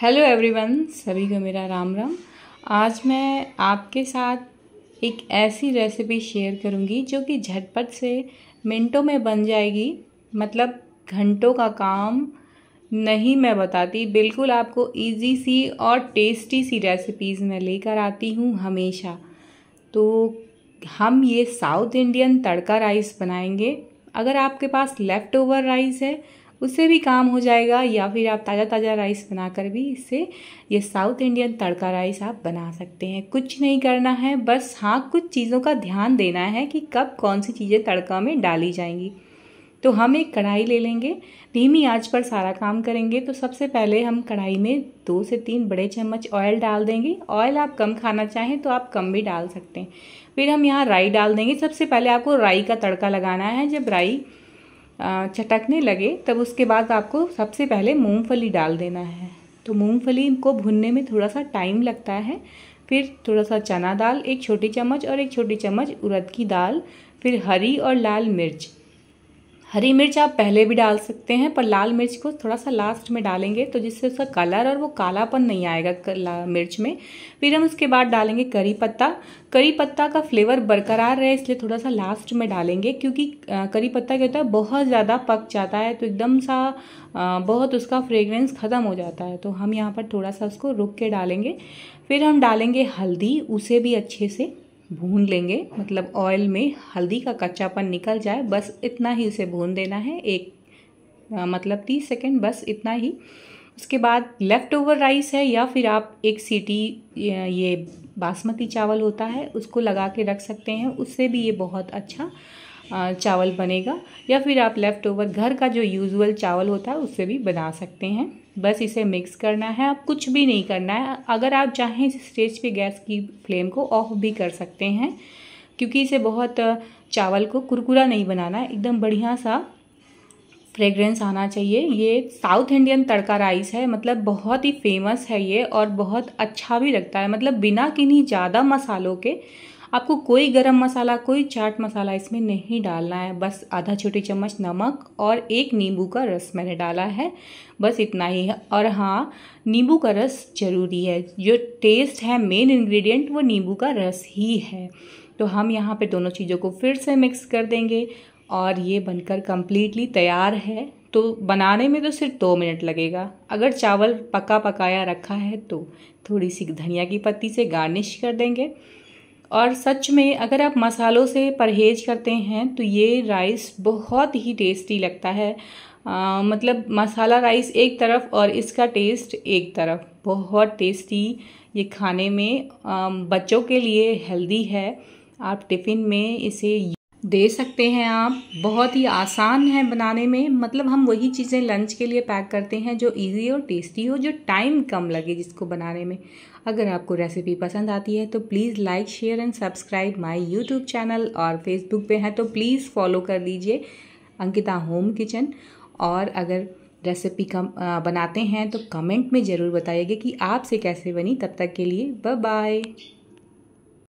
hello everyone सभी को मेरा राम राम आज मैं आपके साथ एक ऐसी रेसिपी शेयर करूंगी जो कि झटपट से मिनटों में बन जाएगी मतलब घंटों का काम नहीं मैं बताती बिल्कुल आपको इजी सी और टेस्टी सी रेसिपीज़ मैं लेकर आती हूँ हमेशा तो हम ये साउथ इंडियन तड़का राइस बनाएंगे अगर आपके पास लेफ़्ट ओवर राइस है उससे भी काम हो जाएगा या फिर आप ताज़ा ताज़ा राइस बनाकर भी इससे ये साउथ इंडियन तड़का राइस आप बना सकते हैं कुछ नहीं करना है बस हाँ कुछ चीज़ों का ध्यान देना है कि कब कौन सी चीज़ें तड़का में डाली जाएंगी तो हम एक कढ़ाई ले लेंगे धीमी आंच पर सारा काम करेंगे तो सबसे पहले हम कढ़ाई में दो से तीन बड़े चम्मच ऑयल डाल देंगे ऑयल आप कम खाना चाहें तो आप कम भी डाल सकते हैं फिर हम यहाँ राई डाल देंगे सबसे पहले आपको राई का तड़का लगाना है जब राई चटकने लगे तब उसके बाद आपको सबसे पहले मूंगफली डाल देना है तो मूंगफली को भुनने में थोड़ा सा टाइम लगता है फिर थोड़ा सा चना दाल एक छोटी चम्मच और एक छोटी चम्मच उड़द की दाल फिर हरी और लाल मिर्च हरी मिर्च आप पहले भी डाल सकते हैं पर लाल मिर्च को थोड़ा सा लास्ट में डालेंगे तो जिससे उसका कलर और वो कालापन नहीं आएगा मिर्च में फिर हम उसके बाद डालेंगे करी पत्ता करी पत्ता का फ्लेवर बरकरार रहे इसलिए थोड़ा सा लास्ट में डालेंगे क्योंकि करी पत्ता क्या होता है बहुत ज़्यादा पक जाता है तो एकदम सा बहुत उसका फ्रेगरेंस ख़त्म हो जाता है तो हम यहाँ पर थोड़ा सा उसको रुक के डालेंगे फिर हम डालेंगे हल्दी उसे भी अच्छे से भून लेंगे मतलब ऑयल में हल्दी का कच्चापन निकल जाए बस इतना ही उसे भून देना है एक आ, मतलब तीस सेकेंड बस इतना ही उसके बाद लेफ़्ट ओवर राइस है या फिर आप एक सीटी ये बासमती चावल होता है उसको लगा के रख सकते हैं उससे भी ये बहुत अच्छा चावल बनेगा या फिर आप लेफ़्ट ओवर घर का जो यूज़ुअल चावल होता है उससे भी बना सकते हैं बस इसे मिक्स करना है आप कुछ भी नहीं करना है अगर आप चाहें स्टेज पे गैस की फ्लेम को ऑफ भी कर सकते हैं क्योंकि इसे बहुत चावल को कुरकुरा नहीं बनाना है एकदम बढ़िया सा फ्रेग्रेंस आना चाहिए ये साउथ इंडियन तड़का राइस है मतलब बहुत ही फेमस है ये और बहुत अच्छा भी लगता है मतलब बिना किन्हीं ज़्यादा मसालों के आपको कोई गरम मसाला कोई चाट मसाला इसमें नहीं डालना है बस आधा छोटे चम्मच नमक और एक नींबू का रस मैंने डाला है बस इतना ही है और हाँ नींबू का रस ज़रूरी है जो टेस्ट है मेन इंग्रेडिएंट वो नींबू का रस ही है तो हम यहाँ पे दोनों चीज़ों को फिर से मिक्स कर देंगे और ये बनकर कम्प्लीटली तैयार है तो बनाने में तो सिर्फ दो मिनट लगेगा अगर चावल पका पकाया रखा है तो थोड़ी सी धनिया की पत्ती से गार्निश कर देंगे और सच में अगर आप मसालों से परहेज करते हैं तो ये राइस बहुत ही टेस्टी लगता है आ, मतलब मसाला राइस एक तरफ और इसका टेस्ट एक तरफ बहुत टेस्टी ये खाने में आ, बच्चों के लिए हेल्दी है आप टिफ़िन में इसे दे सकते हैं आप बहुत ही आसान है बनाने में मतलब हम वही चीज़ें लंच के लिए पैक करते हैं जो इजी और टेस्टी हो जो टाइम कम लगे जिसको बनाने में अगर आपको रेसिपी पसंद आती है तो please like share and subscribe my YouTube channel और फेसबुक पे है तो प्लीज़ फॉलो कर लीजिए अंकिता होम किचन और अगर रेसिपी कम बनाते हैं तो कमेंट में ज़रूर बताइएगा कि आपसे कैसे बनी तब तक के लिए बाय